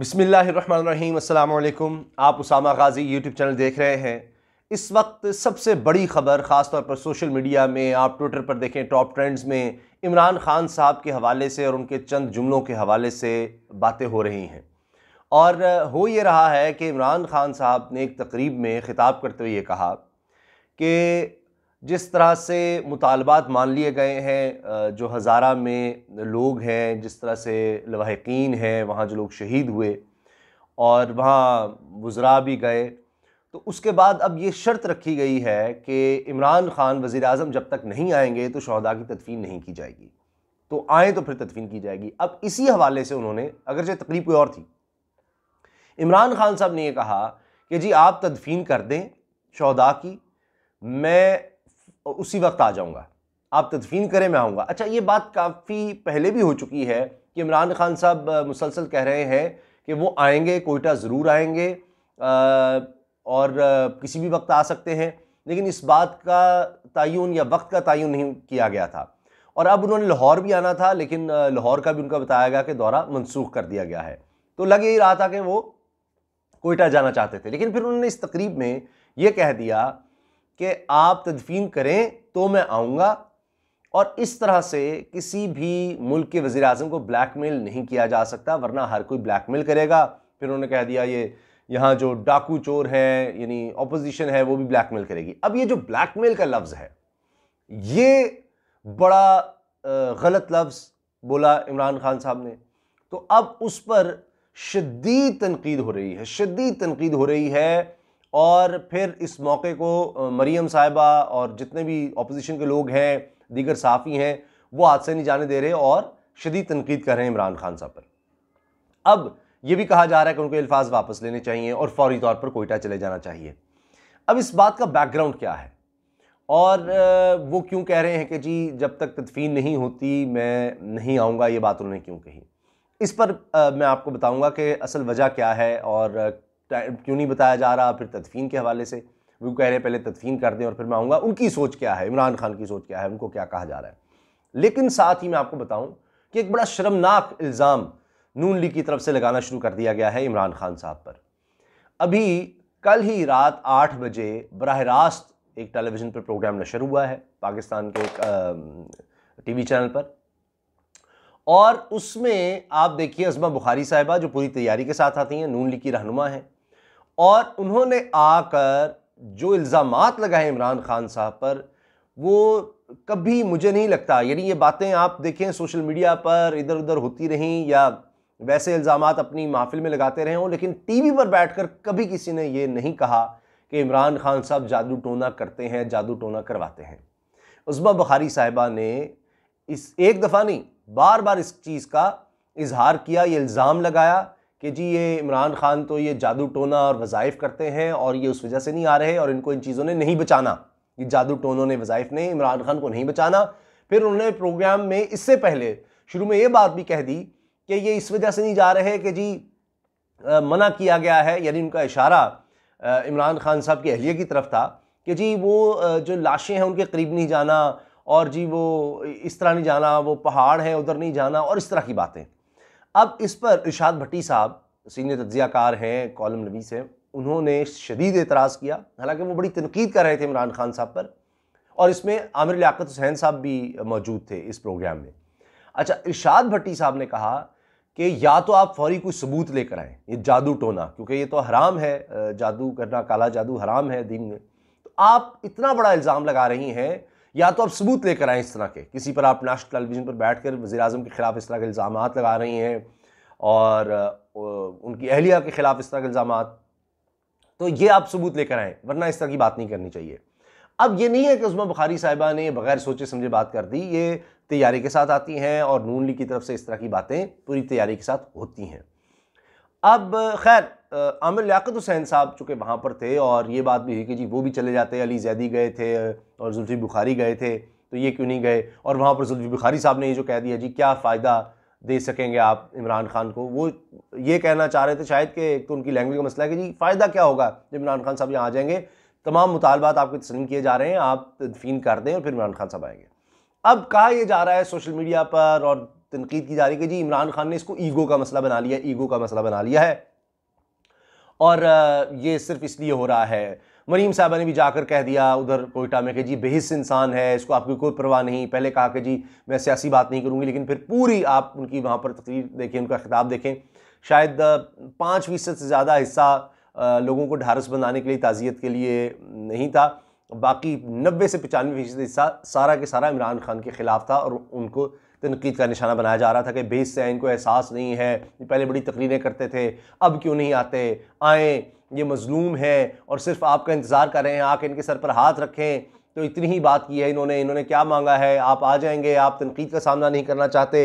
बसमिलकुम आप Usama Ghazi YouTube channel देख रहे हैं इस वक्त सबसे बड़ी खबर ख़ासतौर पर सोशल मीडिया में आप ट्विटर पर देखें टॉप ट्रेंड्स में इमरान खान साहब के हवाले से और उनके चंद जुमलों के हवाले से बातें हो रही हैं और हो ये रहा है कि इमरान खान साहब ने एक तकरीब में ख़िताब करते हुए ये कहा कि जिस तरह से मुतालबात मान लिए गए हैं जो हज़ारा में लोग हैं जिस तरह से लवाकिन हैं वहाँ जो लोग शहीद हुए और वहाँ गुजरा भी गए तो उसके बाद अब ये शर्त रखी गई है कि इमरान ख़ान वज़ी अजम जब तक नहीं आएंगे तो शहदा की तदफीन नहीं की जाएगी तो आए तो फिर तदफीन की जाएगी अब इसी हवाले से उन्होंने अगरचे तकलीफ कोई और थी इमरान ख़ान साहब ने यह कहा कि जी आप तदफीन कर दें शहदा की मैं और उसी वक्त आ जाऊँगा आप तदफीन करें मैं आऊँगा अच्छा ये बात काफ़ी पहले भी हो चुकी है कि इमरान खान साहब मुसलसल कह रहे हैं कि वो आएंगे कोयटा ज़रूर आएंगे और किसी भी वक्त आ सकते हैं लेकिन इस बात का तयन या वक्त का तयन नहीं किया गया था और अब उन्होंने लाहौर भी आना था लेकिन लाहौर का भी उनका बताया गया कि दौरा मनसूख कर दिया गया है तो लग यही रहा था कि वो कोयटा जाना चाहते थे लेकिन फिर उन्होंने इस तकरीब में ये कह दिया कि आप तदफीन करें तो मैं आऊँगा और इस तरह से किसी भी मुल्क के वज़ी अजम को ब्लैक मेल नहीं किया जा सकता वरना हर कोई ब्लैक मेल करेगा फिर उन्होंने कह दिया ये यहाँ जो डाकू चोर है यानी अपोजिशन है वो भी ब्लैक मेल करेगी अब ये जो ब्लैक मेल का लफ्ज़ है ये बड़ा गलत लफ्ज़ बोला इमरान खान साहब ने तो अब उस पर शदीद तनकीद हो रही है शदीद तनकीद हो रही है और फिर इस मौके को मरीम साहिबा और जितने भी अपोजिशन के लोग हैं दीगर साफ़ी हैं वो हाथ से नहीं जाने दे रहे और शदीद तनकीद कर रहे हैं इमरान खान साहब पर अब ये भी कहा जा रहा है कि उनके अल्फाज वापस लेने चाहिए और फौरी तौर पर कोयटा चले जाना चाहिए अब इस बात का बैकग्राउंड क्या है और वो क्यों कह रहे हैं कि जी जब तक तदफीन नहीं होती मैं नहीं आऊँगा ये बात उन्होंने क्यों कही इस पर मैं आपको बताऊँगा कि असल वजह क्या है और क्यों नहीं बताया जा रहा फिर तदफीन के हवाले से वो कह रहे हैं पहले तदफीन कर दें और फिर मैं आऊँगा उनकी सोच क्या है इमरान खान की सोच क्या है उनको क्या कहा जा रहा है लेकिन साथ ही मैं आपको बताऊँ कि एक बड़ा शर्मनाक इल्ज़ाम नून लीग की तरफ से लगाना शुरू कर दिया गया है इमरान खान साहब पर अभी कल ही रात आठ बजे बरह रास्त एक टेलीविज़न पर प्रोग्राम नशर हुआ है पाकिस्तान के एक वी चैनल पर और उसमें आप देखिए असमा बुखारी साहिबा जो पूरी तैयारी के साथ आती हैं नून लीग की रहनुमा हैं और उन्होंने आकर जो इल्ज़ाम लगाए इमरान खान साहब पर वो कभी मुझे नहीं लगता यानी ये बातें आप देखें सोशल मीडिया पर इधर उधर होती रहीं या वैसे इल्ज़ाम अपनी महफिल में लगाते रहे हों लेकिन टीवी पर बैठकर कभी किसी ने ये नहीं कहा कि इमरान खान साहब जादू टोना करते हैं जादू टोना करवाते हैं उस्मा बुखारी साहिबा ने इस एक दफ़ा नहीं बार बार इस चीज़ का इजहार किया ये इल्ज़ाम लगाया कि जी ये इमरान खान तो ये जादू टोना और वज़ाइफ करते हैं और ये उस वजह से नहीं आ रहे और इनको इन चीज़ों ने नहीं बचाना ये जादू टोनों ने वज़ाइफ ने इमरान खान को नहीं बचाना फिर उन्होंने प्रोग्राम में इससे पहले शुरू में ये बात भी कह दी कि ये इस वजह से नहीं जा रहे कि जी आ, मना किया गया है यानी उनका इशारा इमरान खान साहब की अहलिया की तरफ था कि जी वो जो लाशें हैं उनके करीब नहीं जाना और जी वो इस तरह नहीं जाना वो पहाड़ है उधर नहीं जाना और इस तरह की बातें अब इस पर इर्शाद भट्टी साहब सीनियर तज्जियाकार हैं कॉलम नवीस हैं उन्होंने शदीद एतराज़ किया हालांकि वो बड़ी तनकीद कर रहे थे इमरान खान साहब पर और इसमें आमिर लियात हुसैन साहब भी मौजूद थे इस प्रोग्राम में अच्छा इर्शाद भट्टी साहब ने कहा कि या तो आप फौरी कोई सबूत लेकर आएँ ये जादू टोना क्योंकि ये तो हराम है जादू करना काला जादू हराम है दिन में तो आप इतना बड़ा इल्ज़ाम लगा रही हैं या तो आप सबूत लेकर आएँ इस तरह के किसी पर आप नेशनल टेलीविज़न पर बैठ कर वजी अजम के ख़िलाफ़ इस तरह के इल्ज़ाम लगा रही हैं और उनकी अहलिया के ख़िलाफ़ इस तरह के इल्ज़ाम तो ये आप सबूत लेकर आएँ वरना इस तरह की बात नहीं करनी चाहिए अब ये नहीं है कि उस्मा बुखारी साहिबा ने बगैर सोचे समझे बात कर दी ये तैयारी के साथ आती हैं और नून लीग की तरफ से इस तरह की बातें पूरी तैयारी के साथ होती हैं अब खैर आमिर लियात हुसैन साहब चूँकि वहाँ पर थे और ये बात भी हुई कि जी वो भी चले जाते अली जैदी गए थे और जुल्फी बुखारी गए थे तो ये क्यों नहीं गए और वहाँ पर जुल्फी बुखारी साहब ने ये जो कह दिया जी क्या फ़ायदा दे सकेंगे आप इमरान खान को वो ये कहना चाह रहे थे शायद कि एक तो उनकी लैंग्वेज का मसला है कि जी फ़ायदा क्या होगा जब इमरान खान साहब यहाँ आ जाएंगे तमाम मुतालबात आपके तस्लीम किए जा रहे हैं आप तदफीन कर दें और फिर इमरान खान साहब आएंगे अब कहा यह जा रहा है सोशल मीडिया पर और तनकीद की जा रही है कि जी इमरान खान ने इसको ईगो का मसला बना लिया ईगो का मसला बना लिया है और ये सिर्फ इसलिए हो रहा है मरीम साहबा ने भी जाकर कह दिया उधर कोयटा में कि जी बेहिस इंसान है इसको आपकी कोई परवाह नहीं पहले कहा कि जी मैं सियासी बात नहीं करूँगी लेकिन फिर पूरी आप उनकी वहाँ पर तकरीर देखें उनका खिताब देखें शायद पाँच फ़ीसद से ज़्यादा हिस्सा लोगों को ढारस बनाने के लिए ताज़ियत के लिए नहीं था बाकी नब्बे से पचानवे फ़ीसद हिस्सा सारा के सारा इमरान खान के ख़िलाफ़ था और उनको तनकीद का निशाना बनाया जा रहा था कि बेस से इनको एहसास नहीं है ये पहले बड़ी तकरीरें करते थे अब क्यों नहीं आते आएँ ये मज़लूम हैं और सिर्फ आपका इंतज़ार कर रहे हैं आके इनके सर पर हाथ रखें तो इतनी ही बात की है इन्होंने इन्होंने क्या मांगा है आप आ जाएंगे आप तनकीद का सामना नहीं करना चाहते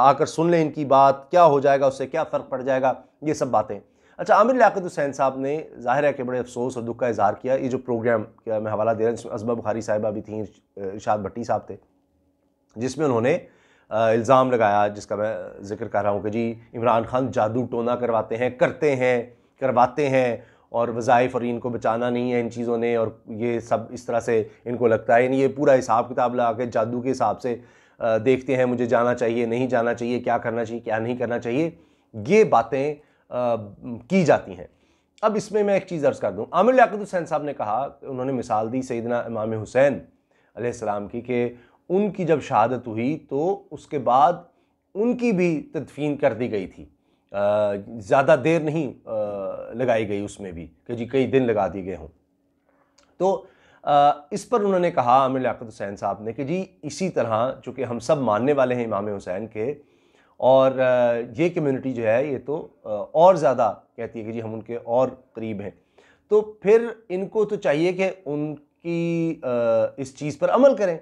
आकर सुन लें इनकी बात क्या हो जाएगा उससे क्या फ़र्क पड़ जाएगा ये सब बातें अच्छा आमिर लियात हुसैन साहब ने जाहिर है कि बड़े अफसोस और दुख का इजहार किया ये जो प्रोग्राम मैं हवाला दे रहा हूँ इसमें असबा बुखारी साहिबा भी थी इर्शाद भट्टी साहब थे जिसमें उन्होंने इल्ज़ाम लगाया जिसका मैं जिक्र कर रहा हूँ कि जी इमरान खान जादू टोना करवाते हैं करते हैं करवाते हैं और वज़ाइफ और इनको बचाना नहीं है इन चीज़ों ने और ये सब इस तरह से इनको लगता है ये पूरा हिसाब किताब लगा के जादू के हिसाब से देखते हैं मुझे जाना चाहिए नहीं जाना चाहिए क्या करना चाहिए क्या नहीं करना चाहिए ये बातें की जाती हैं अब इसमें मैं एक चीज़ अर्ज़ कर दूँ आमिर लियाकत हुसैन साहब ने कहा उन्होंने मिसाल दी सैदना इमाम हुसैन आसमाम की कि उनकी जब शहादत हुई तो उसके बाद उनकी भी तदफीन कर दी गई थी ज़्यादा देर नहीं लगाई गई उसमें भी कि जी कई दिन लगा दिए गए हों तो इस पर उन्होंने कहा आमिर लियात हुसैन साहब ने कि जी इसी तरह चूँकि हम सब मानने वाले हैं इमाम हुसैन के और ये कम्युनिटी जो है ये तो और ज़्यादा कहती है कि जी हम उनके और करीब हैं तो फिर इनको तो चाहिए कि उनकी इस चीज़ पर अमल करें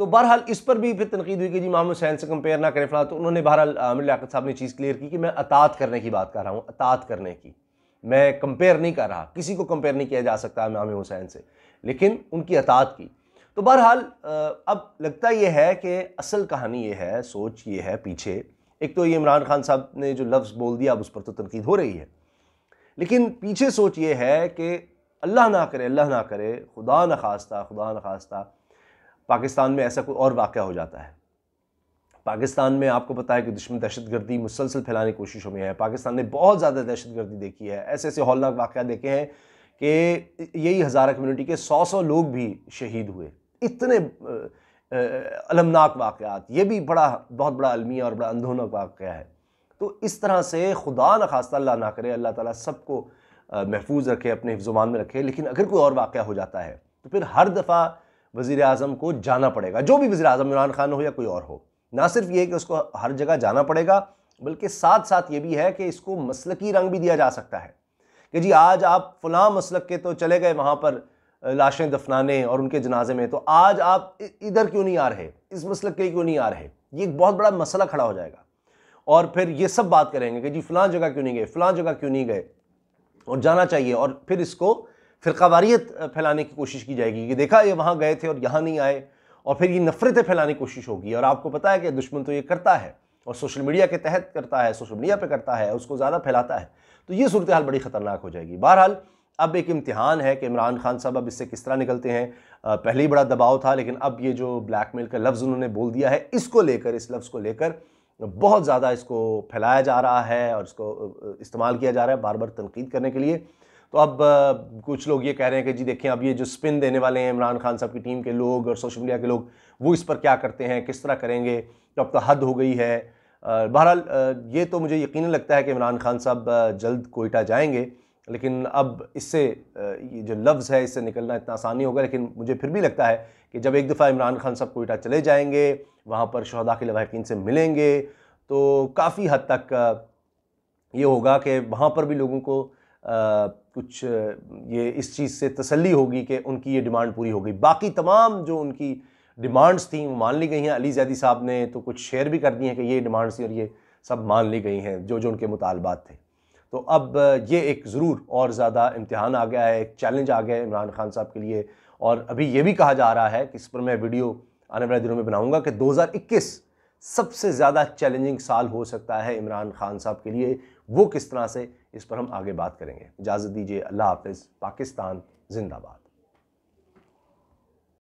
तो बहरहाल इस पर भी फिर तनकीद हुई कि जी मोहम्मद हुसैन से कंपेयर ना करें फ़िलहाल तो उन्होंने बहरहाल आमिर लियात साहब ने चीज़ क्लियर की कि मैं अतात करने की बात कर रहा हूँ अतात करने की मैं कंपेयर नहीं कर रहा किसी को कंपेयर नहीं किया जा सकता इमाम हुसैन से लेकिन उनकी अतात की तो बहरहाल अब लगता यह है कि असल कहानी ये है सोच ये है पीछे एक तो ये इमरान खान साहब ने जो लफ्ज़ बोल दिया अब उस पर तो तनकीद हो रही है लेकिन पीछे सोच ये है कि अल्लाह ना करे अल्लाह ना करे खुदा न खास्ता खुदा न खास्ता पाकिस्तान में ऐसा कोई और वाक़ हो जाता है पाकिस्तान में आपको पता है कि दुश्मन दहशत गर्दी मुसलसल फैलाने की कोशिशों में है पाकिस्तान ने बहुत ज़्यादा दहशत गर्दी देखी है ऐसे ऐसे हौलनाक वाक़ देखे हैं कि यही हज़ारा कम्यूनिटी के सौ सौ लोग भी शहीद हुए इतने अलमनाक वाक़ात ये भी बड़ा बहुत बड़ा अलमिया और बड़ा अंधोनक वाक़ है तो इस तरह से खुदा न खास्ता अल्लाह ना करे अल्लाह ताला सबको महफूज रखे अपने हिफ्जुमान में रखे लेकिन अगर कोई और वाक़ हो जाता है तो फिर हर दफ़ा वजीर अजम को जाना पड़ेगा जो भी वज़ी अजम इमरान खान हो या कोई और हो ना सिर्फ ये कि उसको हर जगह जाना पड़ेगा बल्कि साथ साथ ये भी है कि इसको मसलकी रंग भी दिया जा सकता है कि जी आज आप फलां मसलक के तो चले गए वहाँ पर लाशें दफनाने और उनके जनाजे में तो आज आप इधर क्यों नहीं आ रहे इस मसलक के लिए क्यों नहीं आ रहे ये एक बहुत बड़ा मसला खड़ा हो जाएगा और फिर ये सब बात करेंगे कि जी फ़लाँ जगह क्यों नहीं गए फ़लाँ जगह क्यों नहीं गए और जाना चाहिए और फिर इसको फ़िरकावारीत फैलाने की कोशिश की जाएगी कि देखा ये वहाँ गए थे और यहाँ नहीं आए और फिर ये नफ़रतें फैलाने की कोशिश होगी और आपको पता है कि दुश्मन तो ये करता है और सोशल मीडिया के तहत करता है सोशल मीडिया पर करता है उसको ज़्यादा फैलाता है तो ये सूरत हाल बड़ी ख़तरनाक हो जाएगी बहरहाल अब एक इम्तिहान है कि इमरान खान साहब अब इससे किस तरह निकलते हैं पहले ही बड़ा दबाव था लेकिन अब ये जो ब्लैकमेल का लफ्ज़ उन्होंने बोल दिया है इसको लेकर इस लफ्ज़ को लेकर बहुत ज़्यादा इसको फैलाया जा रहा है और इसको इस्तेमाल किया जा रहा है बार बार तनकीद करने के लिए तो अब कुछ लोग ये कह रहे हैं कि जी देखें अब ये जो स्पिन देने वाले हैं इमरान खान साहब की टीम के लोग और सोशल मीडिया के लोग वो इस पर क्या करते हैं किस तरह करेंगे तो अब तो हद हो गई है बहरहाल ये तो मुझे यकीन लगता है कि इमरान खान साहब जल्द कोयटा जाएंगे लेकिन अब इससे ये जो लफ्ज़ है इससे निकलना इतना आसानी होगा लेकिन मुझे फिर भी लगता है कि जब एक दफ़ा इमरान खान साहब कोयटा चले जाएंगे वहाँ पर शहदा के लवाकिन से मिलेंगे तो काफ़ी हद तक ये होगा कि वहाँ पर भी लोगों को कुछ ये इस चीज़ से तसल्ली होगी कि उनकी ये डिमांड पूरी हो गई बाकी तमाम जो उनकी डिमांड्स थी वो मान ली गई हैं अली जैदी साहब ने तो कुछ शेयर भी कर दी हैं कि ये डिमांड्स थी और ये सब मान ली गई हैं जो जो उनके मुतालबात थे तो अब ये एक ज़रूर और ज़्यादा इम्तहान आ गया है एक चैलेंज आ गया है इमरान खान साहब के लिए और अभी ये भी कहा जा रहा है कि इस पर मैं वीडियो आने वाले दिनों में बनाऊँगा कि इक्कीस सबसे ज़्यादा चैलेंजिंग साल हो सकता है इमरान खान साहब के लिए वो किस तरह से इस पर हम आगे बात करेंगे इजाज़त दीजिए अल्लाह हाफ़ पाकिस्तान जिंदाबाद